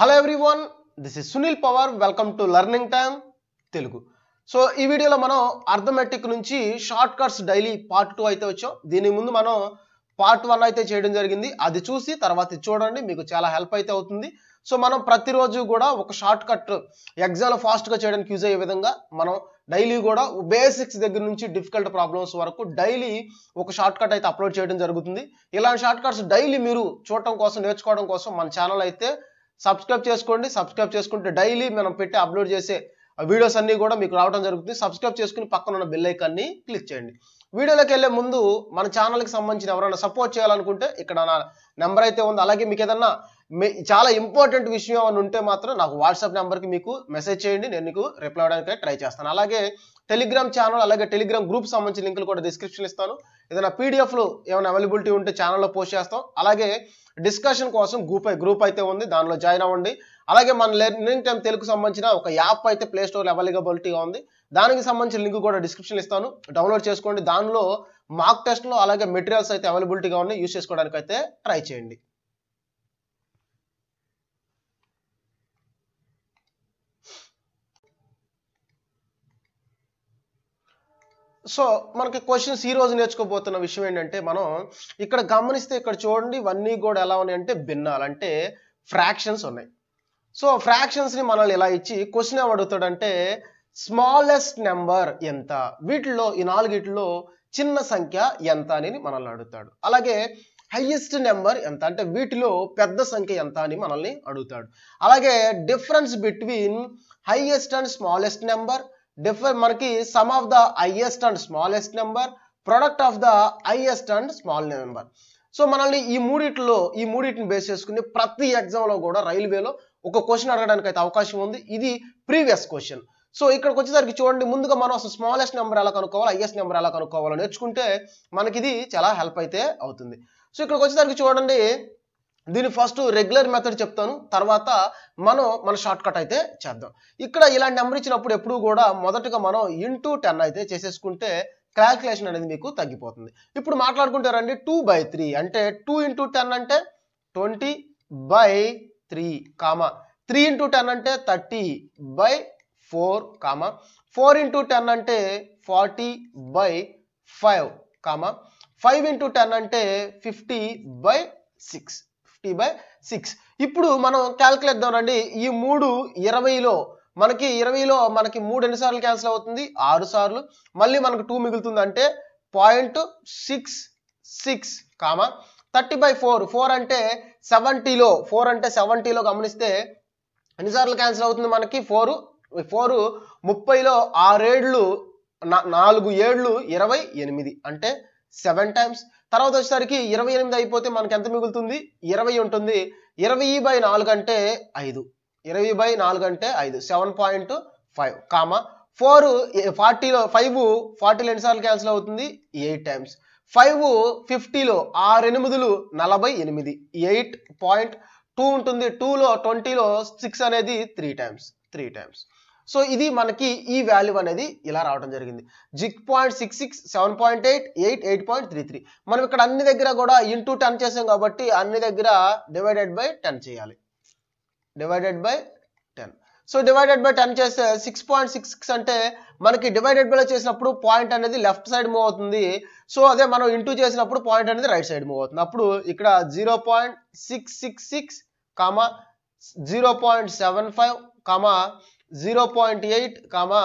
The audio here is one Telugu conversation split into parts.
hello everyone this is Sunil Pawar welcome to learning time Telugu so ఈ వీడియోలో మనం అర్థమెటిక్ నుంచి short cuts daily part two అయితే వచ్చాం దీని ముందు మనం పార్ట్ వన్ అయితే చేయడం జరిగింది అది చూసి తర్వాత చూడండి మీకు చాలా హెల్ప్ అయితే అవుతుంది సో మనం ప్రతిరోజు కూడా ఒక షార్ట్ కట్ ఫాస్ట్ ఫాస్ట్గా చేయడానికి యూజ్ అయ్యే విధంగా మనం డైలీ కూడా బేసిక్స్ దగ్గర నుంచి డిఫికల్ట్ ప్రాబ్లమ్స్ వరకు డైలీ ఒక షార్ట్ కట్ అయితే అప్లోడ్ చేయడం జరుగుతుంది ఇలాంటి షార్ట్ కట్స్ డైలీ మీరు చూడటం కోసం నేర్చుకోవడం కోసం మన ఛానల్ అయితే సబ్స్క్రైబ్ చేసుకోండి సబ్స్క్రైబ్ చేసుకుంటే డైలీ మనం పెట్టి అప్లోడ్ చేసే వీడియోస్ అన్నీ కూడా మీకు రావడం జరుగుతుంది సబ్స్క్రైబ్ చేసుకుని పక్కన ఉన్న బెల్ ఐకాన్ని క్లిక్ చేయండి వీడియోలోకి వెళ్ళే ముందు మన ఛానల్కి సంబంధించిన ఎవరైనా సపోర్ట్ చేయాలనుకుంటే ఇక్కడ నా నెంబర్ అయితే ఉంది అలాగే మీకు ఏదన్నా చాలా ఇంపార్టెంట్ విషయం అని ఉంటే మాత్రం నాకు వాట్సాప్ నెంబర్కి మీకు మెసేజ్ చేయండి నేను మీకు రిప్లై అవడానికి ట్రై చేస్తాను అలాగే టెలిగ్రామ్ ఛానల్ అలాగే టెలిగ్రామ్ గ్రూప్ సంబంధించిన లింకులు కూడా డిస్క్రిప్షన్ ఇస్తాను ఏదైనా పీడిఎఫ్లు ఏమైనా అవైలబిలిటీ ఉంటే ఛానల్లో పోస్ట్ చేస్తాం అలాగే డిస్కషన్ కోసం గ్రూప్ గ్రూప్ అయితే ఉంది దానిలో జాయిన్ అవ్వండి అలాగే మన లెర్నింగ్ టైం తెలుగు సంబంధించిన ఒక యాప్ అయితే ప్లే స్టోర్ అవైలబిలిటీగా ఉంది దానికి సంబంధించిన లింక్ కూడా డిస్క్రిప్షన్ ఇస్తాను డౌన్లోడ్ చేసుకోండి దానిలో మార్క్ టెస్ట్లో అలాగే మెటీరియల్స్ అయితే అవైలబిలిటీగా ఉన్నాయి యూస్ చేసుకోవడానికి అయితే ట్రై చేయండి సో మనకి క్వశ్చన్స్ ఈ రోజు నేర్చుకోబోతున్న విషయం ఏంటంటే మనం ఇక్కడ గమనిస్తే ఇక్కడ చూడండి ఇవన్నీ కూడా ఎలా ఉన్నాయి అంటే భిన్నాలు అంటే ఫ్రాక్షన్స్ ఉన్నాయి సో ఫ్రాక్షన్స్ని మనల్ని ఇలా ఇచ్చి క్వశ్చన్ ఏమడుగుతాడంటే స్మాలెస్ట్ నెంబర్ ఎంత వీటిలో ఈ నాలుగిటిలో చిన్న సంఖ్య ఎంత అని మనల్ని అడుగుతాడు అలాగే హైయెస్ట్ నెంబర్ ఎంత అంటే వీటిలో పెద్ద సంఖ్య ఎంత అని మనల్ని అడుగుతాడు అలాగే difference between highest and smallest number differ మనకి sum of the highest and smallest number product of the highest and small number so మనల్ని ఈ మూడిట్లో ఈ మూడింటిని బేస్ చేసుకుని ప్రతి ఎగ్జామ్లో కూడా రైల్వేలో ఒక క్వశ్చన్ అడగడానికి అయితే అవకాశం ఉంది ఇది ప్రీవియస్ క్వశ్చన్ సో ఇక్కడికి వచ్చేసరికి చూడండి ముందుగా మనం అసలు స్మాలెస్ట్ నెంబర్ ఎలా కనుక్కోవాలి హైయెస్ట్ నెంబర్ ఎలా కనుక్కోవాలో నేర్చుకుంటే మనకి ఇది చాలా హెల్ప్ అయితే అవుతుంది సో ఇక్కడికి వచ్చేసరికి చూడండి దీని ఫస్ట్ రెగ్యులర్ మెథడ్ చెప్తాను తర్వాత మనం మన షార్ట్ కట్ అయితే చేద్దాం ఇక్కడ ఇలాంటి నెంబర్ ఇచ్చినప్పుడు ఎప్పుడు కూడా మొదటగా మనం ఇంటూ టెన్ అయితే చేసేసుకుంటే క్యాల్కులేషన్ అనేది మీకు తగ్గిపోతుంది ఇప్పుడు మాట్లాడుకుంటారండి టూ బై త్రీ అంటే టూ ఇంటూ టెన్ అంటే twenty by three comma three into ten అంటే thirty by four comma four into ten అంటే forty by five comma five into ten అంటే fifty by six fifty by six ఇప్పుడు మనం క్యాల్కులేట్ రండి ఈ మూడు ఇరవైలో మనకి ఇరవైలో మనకి మూడు ఎన్నిసార్లు క్యాన్సిల్ అవుతుంది ఆరు సార్లు మళ్ళీ మనకు టూ మిగులుతుంది అంటే point six six comma thirty by four four అంటే సెవెంటీలో ఫోర్ అంటే సెవెంటీలో గమనిస్తే ఎన్నిసార్లు క్యాన్సిల్ అవుతుంది మనకి ఫోర్ ఫోరు ముప్పైలో ఆరేళ్ళు నాలుగు ఏళ్ళు ఇరవై ఎనిమిది అంటే సెవెన్ టైమ్స్ తర్వాత వచ్చేసరికి ఇరవై ఎనిమిది అయిపోతే మనకి ఎంత మిగులుతుంది ఇరవై ఉంటుంది ఇరవై బై నాలుగు అంటే ఐదు ఇరవై బై నాలుగు అంటే ఐదు seven point five comma four ఫార్టీలో ఫైవ్ ఫార్టీలో ఎన్నిసార్లు క్యాన్సిల్ అవుతుంది ఎయిట్ టైమ్స్ ఫైవ్ ఫిఫ్టీలో ఆరు ఎనిమిదిలు నలభై ఎనిమిది ఎయిట్ పాయింట్ టూ ఉంటుంది టూలో ట్వంటీలో సిక్స్ అనేది three times three times so ఇది మనకి ఈ వాల్యూ అనేది ఇలా రావడం జరిగింది జిక్ point six six seven point eight eight eight point three three మనం ఇక్కడ అన్ని దగ్గర కూడా ఇంటూ టెన్ చేసాం కాబట్టి అన్ని దగ్గర డివైడెడ్ బై టెన్ చేయాలి divided by ten so divided by ten చేస్తే సిక్స్ పాయింట్ సిక్స్ సిక్స్ అంటే మనకి డివైడెడ్ బైలో చేసినప్పుడు పాయింట్ అనేది లెఫ్ట్ సైడ్ మూవ్ అవుతుంది సో అదే మనం ఇంటూ చేసినప్పుడు పాయింట్ అనేది రైట్ సైడ్ మూవ్ అవుతుంది అప్పుడు ఇక్కడ zero point six six six comma zero point seven five comma zero point eight comma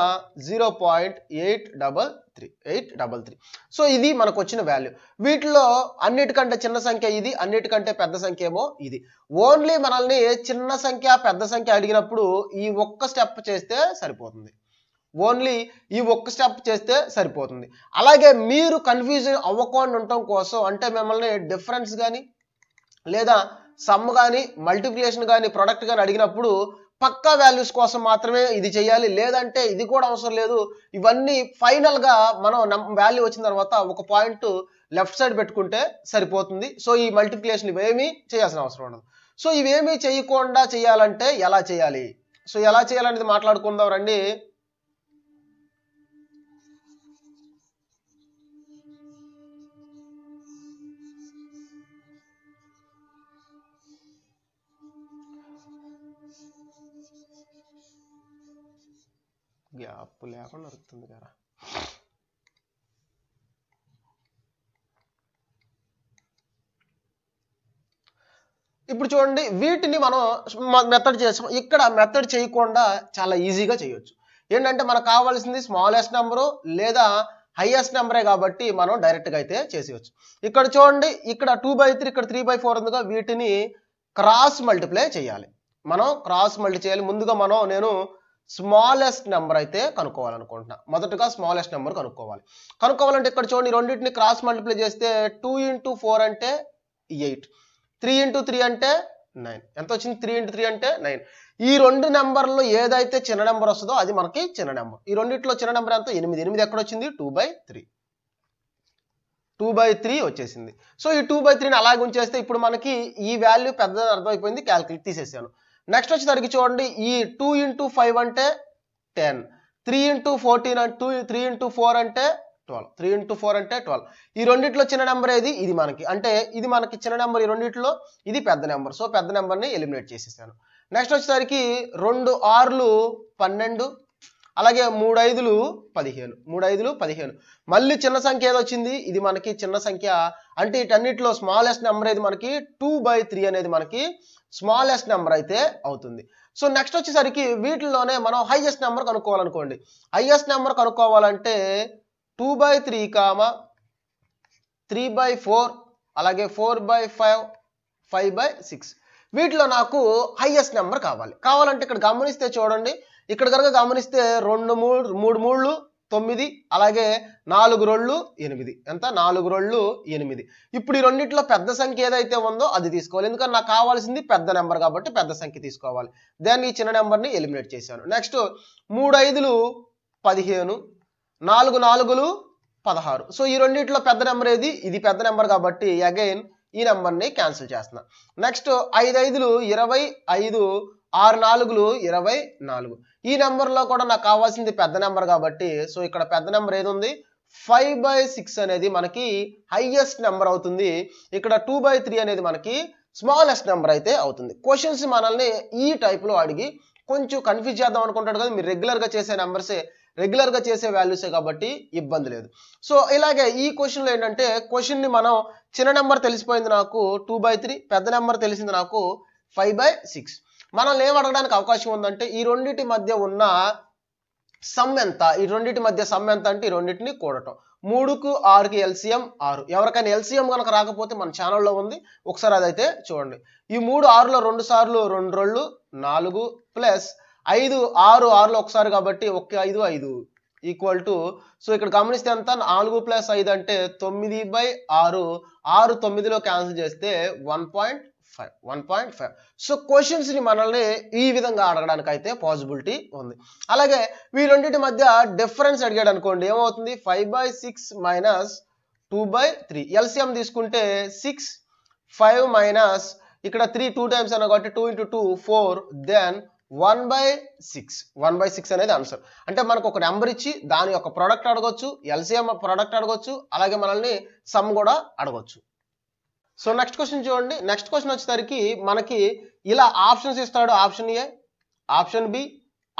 zero point eight double three eight double three so ఇది మనకు వచ్చిన వాల్యూ వీటిలో అన్నిటికంటే చిన్న సంఖ్య ఇది అన్నిటికంటే పెద్ద సంఖ్య ఏమో ఇది ఓన్లీ మనల్ని చిన్న సంఖ్య పెద్ద సంఖ్య అడిగినప్పుడు ఈ ఒక్క స్టెప్ చేస్తే సరిపోతుంది ఓన్లీ ఈ ఒక్క స్టెప్ చేస్తే సరిపోతుంది అలాగే మీరు కన్ఫ్యూజన్ అవ్వకుండా ఉండటం కోసం అంటే మిమ్మల్ని డిఫరెన్స్ కానీ లేదా సమ్ కానీ మల్టిప్లికేషన్ కానీ ప్రొడక్ట్ కానీ అడిగినప్పుడు పక్కా వాల్యూస్ కోసం మాత్రమే ఇది చేయాలి లేదంటే ఇది కూడా అవసరం లేదు ఇవన్నీ ఫైనల్గా మనం వాల్యూ వచ్చిన తర్వాత ఒక పాయింట్ లెఫ్ట్ సైడ్ పెట్టుకుంటే సరిపోతుంది సో ఈ మల్టిప్లికేషన్ ఇవేమీ చేయాల్సిన అవసరం ఉండదు సో ఇవేమీ చేయకుండా చేయాలంటే ఎలా చేయాలి సో ఎలా చేయాలనేది మాట్లాడుకుందాం రండి గ్యాప్ లేకుండా వస్తుంది కదా ఇప్పుడు చూడండి వీటిని మనం మెథడ్ చేసాం ఇక్కడ మెథడ్ చేయకుండా చాలా ఈజీగా చేయొచ్చు ఏంటంటే మనకు కావాల్సింది స్మాలెస్ట్ నెంబరు లేదా హైయెస్ట్ నెంబరే కాబట్టి మనం డైరెక్ట్గా అయితే చేసేయచ్చు ఇక్కడ చూడండి ఇక్కడ టూ బై త్రీ ఇక్కడ త్రీ బై ఫోర్ ఉందిగా వీటిని క్రాస్ మల్టిప్లై చేయాలి మనం క్రాస్ మల్టీ చేయాలి ముందుగా మనం నేను స్మాలెస్ట్ నెంబర్ అయితే కనుక్కోవాలనుకుంటున్నా మొదటగా స్మాలెస్ట్ నెంబర్ కనుక్కోవాలి కనుక్కోవాలంటే ఇక్కడ చూడండి రెండింటిని క్రాస్ మల్టిప్లై చేస్తే టూ ఇంటూ ఫోర్ అంటే ఎయిట్ త్రీ ఇంటూ త్రీ అంటే నైన్ ఎంత వచ్చింది త్రీ ఇంటూ త్రీ అంటే నైన్ ఈ రెండు నెంబర్లో ఏదైతే చిన్న నెంబర్ వస్తుందో అది మనకి చిన్న నెంబర్ ఈ రెండింటిలో చిన్న నెంబర్ ఎంత ఎనిమిది ఎనిమిది ఎక్కడ వచ్చింది two by three two by three వచ్చేసింది సో ఈ టూ బై త్రీని అలాగే ఉంచేస్తే ఇప్పుడు మనకి ఈ వాల్యూ పెద్దది అర్థమైపోయింది క్యాల్కులేట్ తీసేసాను నెక్స్ట్ వచ్చి దానికి చూడండి ఈ టూ ఇంటూ ఫైవ్ అంటే ten three into fourteen two three into four అంటే ట్వెల్వ్ త్రీ ఇంటూ ఫోర్ అంటే ట్వెల్వ్ ఈ రెండిట్లో చిన్న నెంబర్ ఏది ఇది మనకి అంటే ఇది మనకి చిన్న నెంబర్ ఈ రెండిట్లో ఇది పెద్ద నెంబర్ సో పెద్ద నెంబర్ని ఎలిమినేట్ చేసేసాను నెక్స్ట్ వచ్చేసరికి రెండు ఆర్లు పన్నెండు అలాగే మూడు ఐదులు పదిహేను మూడు ఐదులు పదిహేను మళ్ళీ చిన్న సంఖ్య ఏదో వచ్చింది ఇది మనకి చిన్న సంఖ్య అంటే ఇటన్నిటిలో స్మాలెస్ట్ నెంబర్ ఏది మనకి టూ బై త్రీ అనేది మనకి స్మాలెస్ట్ నెంబర్ అయితే అవుతుంది సో నెక్స్ట్ వచ్చేసరికి వీటిల్లోనే మనం హైయెస్ట్ నెంబర్ కనుక్కోవాలనుకోండి హైయెస్ట్ నెంబర్ కనుక్కోవాలంటే two by three comma three by four అలాగే four by five five by six వీటిలో నాకు హైయెస్ట్ నెంబర్ కావాలి కావాలంటే ఇక్కడ గమనిస్తే చూడండి ఇక్కడ కనుక గమనిస్తే రెండు మూడు మూడు మూళ్ళు తొమ్మిది అలాగే నాలుగు రోళ్ళు ఎనిమిది ఎంత నాలుగు రోళ్ళు ఎనిమిది ఇప్పుడు ఈ రెండింటిలో పెద్ద సంఖ్య ఏదైతే ఉందో అది తీసుకోవాలి ఎందుకంటే నాకు కావాల్సింది పెద్ద నెంబర్ కాబట్టి పెద్ద సంఖ్య తీసుకోవాలి దాన్ని ఈ చిన్న నెంబర్ని ఎలిమినేట్ చేశాను నెక్స్ట్ మూడు ఐదులు పదిహేను నాలుగు నాలుగులు పదహారు సో ఈ రెండింటిలో పెద్ద నెంబర్ ఏది ఇది పెద్ద నెంబర్ కాబట్టి అగైన్ ఈ నెంబర్ని క్యాన్సిల్ చేస్తున్నా నెక్స్ట్ ఐదు ఐదులు ఇరవై ఐదు ఆరు నాలుగులు ఇరవై నాలుగు ఈ నెంబర్లో కూడా నాకు కావాల్సింది పెద్ద నెంబర్ కాబట్టి సో ఇక్కడ పెద్ద నెంబర్ ఏది ఉంది ఫైవ్ బై సిక్స్ అనేది మనకి హైయెస్ట్ నెంబర్ అవుతుంది ఇక్కడ టూ బై త్రీ అనేది మనకి స్మాలెస్ట్ నెంబర్ అయితే అవుతుంది క్వశ్చన్స్ మనల్ని ఈ టైప్లో అడిగి కొంచెం కన్ఫ్యూజ్ చేద్దాం అనుకుంటాడు కదా మీరు రెగ్యులర్గా చేసే నెంబర్సే రెగ్యులర్గా చేసే వాల్యూసే కాబట్టి ఇబ్బంది లేదు సో ఇలాగే ఈ క్వశ్చన్లో ఏంటంటే క్వశ్చన్ని మనం చిన్న నెంబర్ తెలిసిపోయింది నాకు టూ బై త్రీ పెద్ద నెంబర్ తెలిసింది నాకు ఫైవ్ బై సిక్స్ మనల్ని ఏం అడగడానికి అవకాశం ఉందంటే ఈ రెండింటి మధ్య ఉన్న సమ్ ఎంత ఈ రెండింటి మధ్య సమ్ ఎంత అంటే ఈ రెండింటిని కూడటం మూడుకు ఆరుకి ఎల్సిఎం ఆరు ఎవరికైనా ఎల్సిఎం కనుక రాకపోతే మన ఛానల్లో ఉంది ఒకసారి అదైతే చూడండి ఈ మూడు ఆరులో రెండు సార్లు రెండు రోళ్ళు నాలుగు ప్లస్ ఐదు ఆరు ఆరులో ఒకసారి కాబట్టి ఒక ఐదు ఐదు ఈక్వల్ టు సో ఇక్కడ గమనిస్తే ఎంత నాలుగు ప్లస్ ఐదు అంటే తొమ్మిది బై ఆరు ఆరు తొమ్మిదిలో క్యాన్సిల్ చేస్తే one point five one point five so క్వశ్చన్స్ని మనల్ని ఈ విధంగా అడగడానికి అయితే పాసిబిలిటీ ఉంది అలాగే వీళ్ళొంటి మధ్య డిఫరెన్స్ అడిగాడు అనుకోండి ఏమవుతుంది five by six minus two by three LCM తీసుకుంటే సిక్స్ ఫైవ్ మైనస్ ఇక్కడ త్రీ టూ టైమ్స్ అన్నా కాబట్టి two into two four then one by six one by six అనేది ఆన్సర్ అంటే మనకు ఒక నెంబర్ ఇచ్చి దాని యొక్క ప్రోడక్ట్ అడగొచ్చు ఎల్సిఎం ప్రోడక్ట్ అడగొచ్చు అలాగే మనల్ని సమ్ కూడా అడగొచ్చు సో నెక్స్ట్ క్వశ్చన్ చూడండి నెక్స్ట్ క్వశ్చన్ వచ్చేసరికి మనకి ఇలా ఆప్షన్స్ ఇస్తాడు option A option B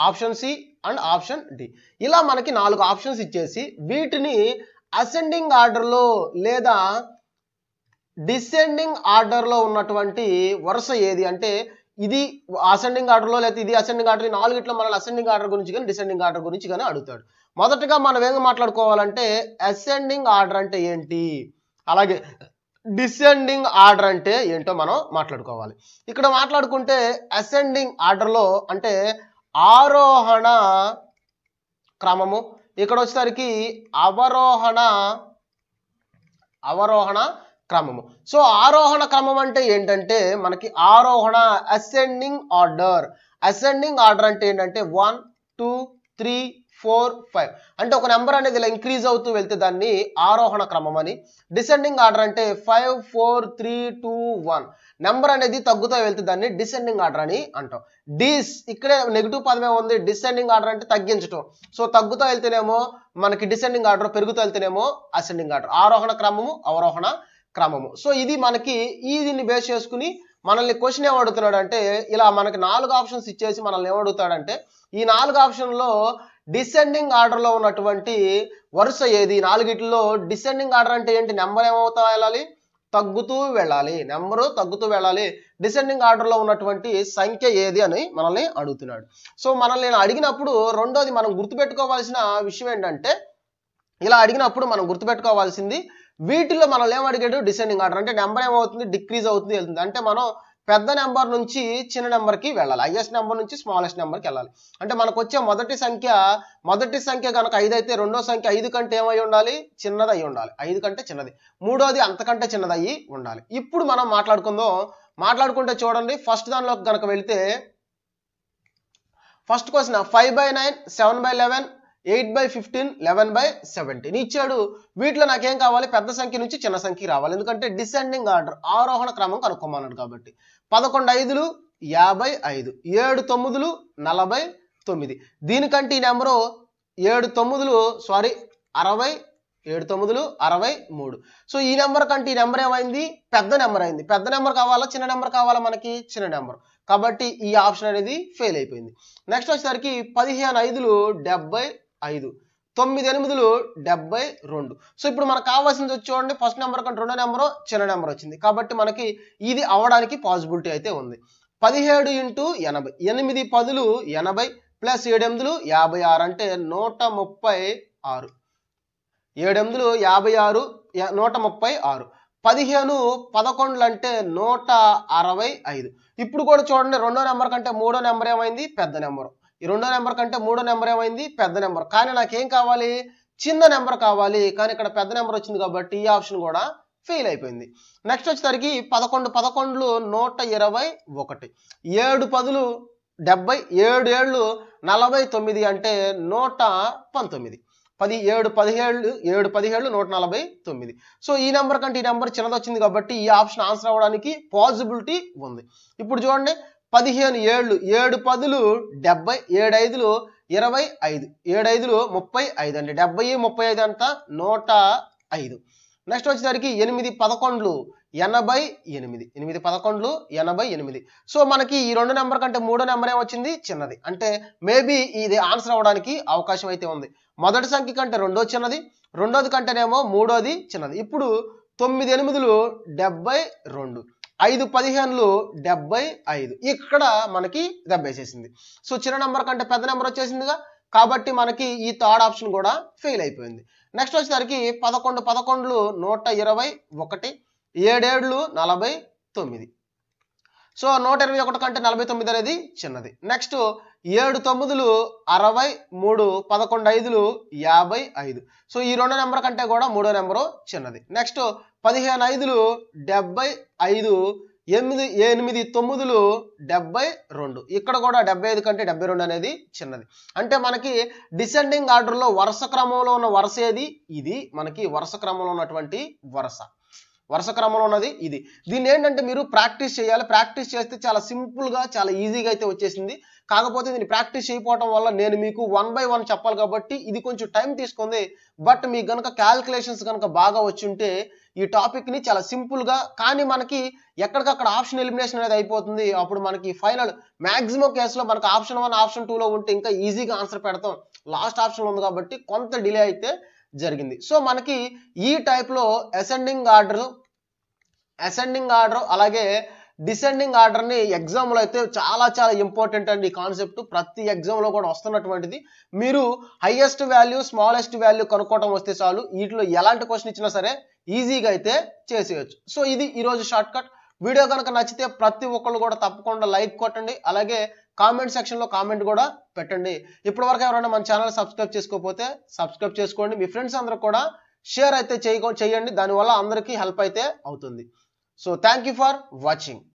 option C and option D ఇలా మనకి నాలుగు ఆప్షన్స్ ఇచ్చేసి వీటిని అసెండింగ్ ఆర్డర్లో లేదా డిసెండింగ్ ఆర్డర్లో ఉన్నటువంటి వరుస ఏది అంటే ఇది అసెండింగ్ ఆర్డర్లో లేకపోతే ఇది అసెండింగ్ ఆర్డర్ నాలుగిట్లో మనల్ని అసెండింగ్ ఆర్డర్ గురించి కానీ డిసెండింగ్ ఆర్డర్ గురించి కానీ అడుగుతాడు మొదటగా మనం ఏం మాట్లాడుకోవాలంటే అసెండింగ్ ఆర్డర్ అంటే ఏంటి అలాగే డిసెండింగ్ ఆర్డర్ అంటే ఏంటో మనం మాట్లాడుకోవాలి ఇక్కడ మాట్లాడుకుంటే అసెండింగ్ ఆర్డర్లో అంటే ఆరోహణ క్రమము ఇక్కడ వచ్చేసరికి అవరోహణ అవరోహణ క్రమము సో ఆరోహణ క్రమం అంటే ఏంటంటే మనకి ఆరోహణ అసెండింగ్ ఆర్డర్ అసెండింగ్ ఆర్డర్ అంటే ఏంటంటే one two three four five అంటే ఒక నెంబర్ అనేది ఇలా ఇంక్రీజ్ అవుతూ వెళ్తే దాన్ని ఆరోహణ క్రమం అని డిసెండింగ్ ఆర్డర్ అంటే five four three two one number అనేది తగ్గుతూ వెళ్తే దాన్ని డిసెండింగ్ ఆర్డర్ అని అంటాం డిస్ ఇక్కడే నెగిటివ్ పదమే ఉంది డిసెండింగ్ ఆర్డర్ అంటే తగ్గించటం సో తగ్గుతూ వెళ్తేనేమో మనకి డిసెండింగ్ ఆర్డర్ పెరుగుతూ వెళ్తేనేమో అసెండింగ్ ఆర్డర్ ఆరోహణ క్రమము అవరోహణ క్రమము సో ఇది మనకి ఈ దీన్ని బేస్ చేసుకుని మనల్ని క్వశ్చన్ ఏమడుగుతున్నాడు అంటే ఇలా మనకి నాలుగు ఆప్షన్స్ ఇచ్చేసి మనల్ని ఏమడుగుతాడంటే ఈ నాలుగు ఆప్షన్లో డిసెండింగ్ ఆర్డర్లో ఉన్నటువంటి వరుస ఏది నాలుగిట్లో డిసెండింగ్ ఆర్డర్ అంటే ఏంటి నెంబర్ ఏమవుతా వెళ్ళాలి తగ్గుతూ వెళ్ళాలి నెంబరు తగ్గుతూ వెళ్ళాలి డిసెండింగ్ ఆర్డర్లో ఉన్నటువంటి సంఖ్య ఏది అని మనల్ని అడుగుతున్నాడు సో మనల్ని అడిగినప్పుడు రెండోది మనం గుర్తుపెట్టుకోవాల్సిన విషయం ఏంటంటే ఇలా అడిగినప్పుడు మనం గుర్తుపెట్టుకోవాల్సింది వీటిలో మనం ఏమడిగాడు డిసెండింగ్ ఆర్డర్ అంటే నెంబర్ ఏమవుతుంది డిక్రీజ్ అవుతుంది వెళ్తుంది అంటే మనం పెద్ద నెంబర్ నుంచి చిన్న నెంబర్కి వెళ్ళాలి హైయెస్ట్ నెంబర్ నుంచి స్మాలెస్ట్ నెంబర్కి వెళ్ళాలి అంటే మనకు వచ్చే మొదటి సంఖ్య మొదటి సంఖ్య కనుక ఐదు అయితే రెండో సంఖ్య ఐదు కంటే ఏమై ఉండాలి చిన్నది అయి ఉండాలి ఐదు కంటే చిన్నది మూడోది అంతకంటే చిన్నది ఉండాలి ఇప్పుడు మనం మాట్లాడుకుందాం మాట్లాడుకుంటే చూడండి ఫస్ట్ దానిలోకి కనుక వెళితే first question five by nine seven by eleven eight by fifteen eleven by seventeen ఇచ్చాడు వీటిలో నాకేం కావాలి పెద్ద సంఖ్య నుంచి చిన్న సంఖ్య రావాలి ఎందుకంటే డిసెండింగ్ ఆర్డర్ ఆరోహణ క్రమం కనుక్కోమన్నాడు కాబట్టి పదకొండు ఐదులు యాభై ఐదు ఏడు తొమ్మిదిలు నలభై తొమ్మిది దీనికంటే ఈ నెంబరు ఏడు తొమ్మిదిలు సారీ అరవై ఏడు తొమ్మిదిలు అరవై మూడు సో ఈ నెంబర్ కంటే ఈ నెంబర్ ఏమైంది పెద్ద నెంబర్ అయింది పెద్ద నెంబర్ కావాలా చిన్న నెంబర్ కావాలా మనకి చిన్న నెంబర్ కాబట్టి ఈ ఆప్షన్ అనేది ఫెయిల్ అయిపోయింది నెక్స్ట్ వచ్చేసరికి పదిహేను ఐదులు డెబ్బై ఐదు తొమ్మిది ఎనిమిదిలు డెబ్బై రెండు సో ఇప్పుడు మనకు కావాల్సింది వచ్చి చూడండి ఫస్ట్ నెంబర్ కంటే రెండో నెంబరు చిన్న నెంబర్ వచ్చింది కాబట్టి మనకి ఇది అవడానికి పాసిబిలిటీ అయితే ఉంది పదిహేడు ఇంటూ ఎనభై ఎనిమిది పదులు ఎనభై ప్లస్ ఏడెనిమిదిలు యాభై ఆరు అంటే నూట ముప్పై ఆరు ఏడెనిమిదిలు యాభై ఆరు నూట ముప్పై ఆరు పదిహేను పదకొండులు అంటే నూట అరవై ఐదు ఇప్పుడు కూడా చూడండి రెండో నెంబర్ కంటే మూడో నెంబర్ ఏమైంది పెద్ద నెంబర్ ఈ రెండో నెంబర్ కంటే మూడో నెంబర్ ఏమైంది పెద్ద నెంబర్ కానీ నాకేం కావాలి చిన్న నెంబర్ కావాలి కానీ ఇక్కడ పెద్ద నెంబర్ వచ్చింది కాబట్టి ఈ ఆప్షన్ కూడా ఫెయిల్ అయిపోయింది నెక్స్ట్ వచ్చేసరికి పదకొండు పదకొండులు నూట ఇరవై ఒకటి ఏడు పదులు డెబ్బై ఏడు ఏళ్ళు నలభై తొమ్మిది అంటే నూట పంతొమ్మిది పది ఏడు పదిహేళ్ళు ఏడు పదిహేళ్ళు నూట నలభై తొమ్మిది సో ఈ నెంబర్ కంటే ఈ నెంబర్ చిన్నది వచ్చింది కాబట్టి ఈ ఆప్షన్ ఆన్సర్ అవ్వడానికి పాజిబిలిటీ ఉంది ఇప్పుడు చూడండి పదిహేను ఏళ్ళు ఏడు పదులు డెబ్బై ఏడైదులు ఇరవై ఐదు ఏడు ఐదులు ముప్పై ఐదు అండి డెబ్బై ముప్పై ఐదు అంతా నూట ఐదు నెక్స్ట్ వచ్చేసరికి ఎనిమిది పదకొండ్లు ఎనభై ఎనిమిది ఎనిమిది పదకొండ్లు ఎనభై ఎనిమిది సో మనకి ఈ రెండు నెంబర్ కంటే మూడో నెంబర్ ఏమొచ్చింది చిన్నది అంటే మేబీ ఇది ఆన్సర్ అవ్వడానికి అవకాశం అయితే ఉంది మొదటి సంఖ్య కంటే రెండో చిన్నది రెండోది కంటేనేమో మూడోది చిన్నది ఇప్పుడు తొమ్మిది ఎనిమిదిలు డెబ్బై రెండు ఐదు పదిహేనులు డెబ్బై ఐదు ఇక్కడ మనకి డెబ్బై చేసింది సో చిన్న నెంబర్ కంటే పెద్ద నెంబర్ వచ్చేసిందిగా కాబట్టి మనకి ఈ థర్డ్ ఆప్షన్ కూడా ఫెయిల్ అయిపోయింది నెక్స్ట్ వచ్చేసరికి పదకొండు పదకొండులు నూట ఇరవై ఒకటి ఏడేళ్ళు నలభై తొమ్మిది సో నూట ఇరవై ఒకటి కంటే నలభై తొమ్మిది అనేది చిన్నది నెక్స్ట్ ఏడు తొమ్మిదిలు అరవై మూడు పదకొండు ఐదులు యాభై ఐదు సో ఈ రెండో నెంబర్ కంటే కూడా మూడో నెంబరు చిన్నది నెక్స్ట్ పదిహేను ఐదులు డెబ్బై ఐదు ఎనిమిది ఎనిమిది తొమ్మిదిలు డెబ్బై రెండు ఇక్కడ కూడా డెబ్బై ఐదు కంటే డెబ్బై రెండు అనేది చిన్నది అంటే మనకి డిసెండింగ్ ఆర్డర్లో వరుస క్రమంలో ఉన్న వరుస ఏది ఇది మనకి వరుస క్రమంలో ఉన్నటువంటి వరుస వరుస క్రమంలో ఉన్నది ఇది దీన్ని ఏంటంటే మీరు ప్రాక్టీస్ చేయాలి ప్రాక్టీస్ చేస్తే చాలా సింపుల్గా చాలా ఈజీగా అయితే వచ్చేసింది కాకపోతే దీన్ని ప్రాక్టీస్ చేయకపోవడం వల్ల నేను మీకు వన్ బై వన్ చెప్పాలి కాబట్టి ఇది కొంచెం టైం తీసుకుంది బట్ మీకు కనుక క్యాల్కులేషన్స్ కనుక బాగా ఉంటే ఈ టాపిక్ని చాలా సింపుల్గా కానీ మనకి ఎక్కడికక్కడ ఆప్షన్ ఎలిమినేషన్ అనేది అయిపోతుంది అప్పుడు మనకి ఫైనల్ మ్యాక్సిమం కేసులో మనకు ఆప్షన్ వన్ ఆప్షన్ టూలో ఉంటే ఇంకా ఈజీగా ఆన్సర్ పెడతాం లాస్ట్ ఆప్షన్ ఉంది కాబట్టి కొంత డిలే అయితే జరిగింది సో మనకి ఈ టైప్లో అసెండింగ్ ఆర్డర్ అసెండింగ్ ఆర్డర్ అలాగే డిసెండింగ్ ఆర్డర్ని ఎగ్జామ్లో అయితే చాలా చాలా ఇంపార్టెంట్ అండి ఈ కాన్సెప్ట్ ప్రతి ఎగ్జామ్లో కూడా వస్తున్నటువంటిది మీరు హైయెస్ట్ వాల్యూ స్మాలెస్ట్ వాల్యూ కనుక్కోవటం వస్తే చాలు వీటిలో ఎలాంటి క్వశ్చన్ ఇచ్చినా సరే ఈజీగా అయితే చేసేయచ్చు సో ఇది ఈరోజు షార్ట్ కట్ వీడియో కనుక నచ్చితే ప్రతి ఒక్కళ్ళు కూడా తప్పకుండా లైక్ కొట్టండి అలాగే కామెంట్ సెక్షన్లో కామెంట్ కూడా పెట్టండి ఇప్పటి వరకు ఎవరైనా మన ఛానల్ సబ్స్క్రైబ్ చేసుకోకపోతే సబ్స్క్రైబ్ చేసుకోండి మీ ఫ్రెండ్స్ అందరూ కూడా షేర్ అయితే చేయ చేయండి దానివల్ల అందరికీ హెల్ప్ అయితే అవుతుంది సో థ్యాంక్ ఫర్ వాచింగ్